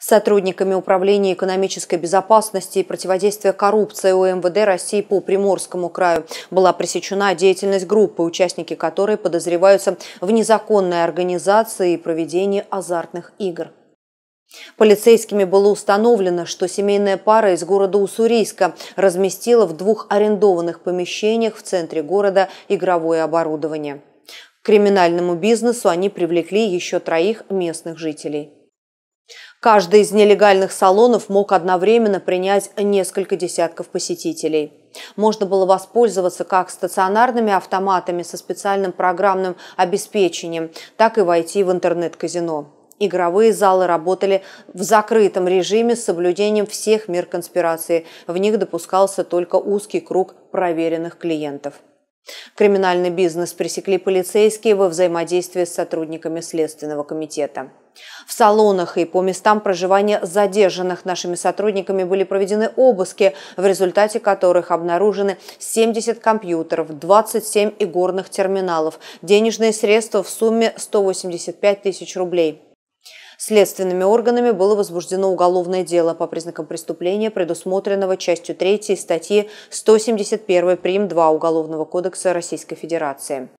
сотрудниками Управления экономической безопасности и противодействия коррупции УМВД России по Приморскому краю. Была пресечена деятельность группы, участники которой подозреваются в незаконной организации и проведении азартных игр. Полицейскими было установлено, что семейная пара из города Уссурийска разместила в двух арендованных помещениях в центре города игровое оборудование. К криминальному бизнесу они привлекли еще троих местных жителей. Каждый из нелегальных салонов мог одновременно принять несколько десятков посетителей. Можно было воспользоваться как стационарными автоматами со специальным программным обеспечением, так и войти в интернет-казино. Игровые залы работали в закрытом режиме с соблюдением всех мер конспирации. В них допускался только узкий круг проверенных клиентов. Криминальный бизнес пресекли полицейские во взаимодействии с сотрудниками Следственного комитета. В салонах и по местам проживания задержанных нашими сотрудниками были проведены обыски, в результате которых обнаружены 70 компьютеров, 27 игорных терминалов, денежные средства в сумме 185 тысяч рублей. Следственными органами было возбуждено уголовное дело по признакам преступления, предусмотренного частью 3 статьи 171 прим. 2 Уголовного кодекса Российской Федерации.